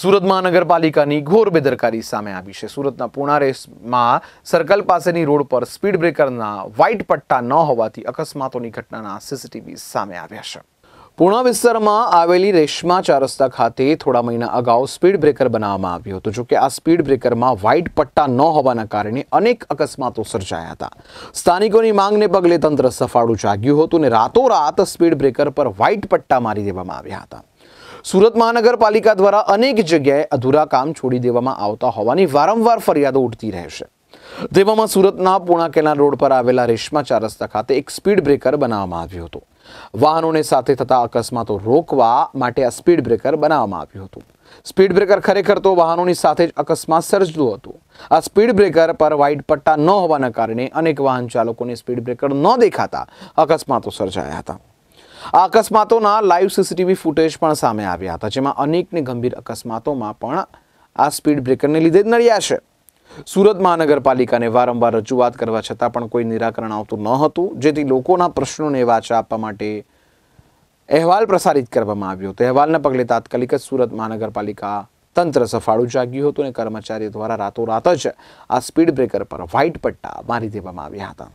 સુરત મહાનગરપાલિકાની ઘોર બેદરકારી સામે આવી છે સુરતના પુણારેસમાં સર્કલ પાસેની રોડ પર સ્પીડ બ્રેકરના વ્હાઇટ પટ્ટા ન હોવાથી અકસ્માતોની ઘટનાના સીસીટીવી સામે આવ્યા છે પુણા વિસ્તારમાં આવેલી રેશમા ચાર રસ્તા ખાતે થોડા મહિના અગાઉ સ્પીડ બ્રેકર બનાવવામાં આવ્યું હતું જોકે આ સ્પીડ બ્રેકરમાં વ્હાઇટ પટ્ટા ન હોવાના કારણે અનેક અકસ્માતો સર્જાયા હતા સ્થાનિકોની માંગને પગલે તંત્ર સફાળું જાગ્યું હતું અને રાતોરાત સ્પીડ બ્રેકર પર વ્હાઇટ પટ્ટા મારી દેવામાં આવ્યા હતા સુરત મહાનગરપાલિકા દ્વારા અનેક જગ્યાએ અધૂરા કામ છોડી દેવામાં આવતા હોવાની વારંવાર ફરિયાદો ઉઠતી રહેશે તેવામાં સુરતના પૂણા કેનાલ રોડ પર આવેલા રેશમા ચાર રસ્તા ખાતે એક સ્પીડ બ્રેકર બનાવવામાં આવ્યું હતું વાહનોને સાથે થતા અકસ્માતો રોકવા માટે આ સ્પીડ બ્રેકર બનાવવામાં આવ્યું હતું સ્પીડ બ્રેકર ખરેખર તો વાહનોની સાથે જ અકસ્માત સર્જતું હતું આ સ્પીડ બ્રેકર પર વાઇડ પટ્ટા ન હોવાના કારણે અનેક વાહન ચાલકોને સ્પીડ બ્રેકર ન દેખાતા અકસ્માતો સર્જાયા હતા આ અકસ્માતોના લાઈવ સીસીટીવી ફૂટેજ પણ સામે આવ્યા હતા જેમાં અનેકને ગંભીર અકસ્માતોમાં પણ આ સ્પીડ બ્રેકરને લીધે જ નડ્યા છે સુરત મહાનગરપાલિકાને વારંવાર રજૂઆત કરવા છતાં પણ કોઈ નિરાકરણ આવતું ન હતું જેથી લોકોના પ્રશ્નોને વાચા આપવા માટે અહેવાલ પ્રસારિત કરવામાં આવ્યો હતો અહેવાલના પગલે તાત્કાલિક જ સુરત મહાનગરપાલિકા તંત્ર સફાળું જાગ્યું હતું અને કર્મચારીઓ દ્વારા રાતોરાત જ આ સ્પીડ બ્રેકર પર વ્હાઇટ પટ્ટા મારી દેવામાં આવ્યા હતા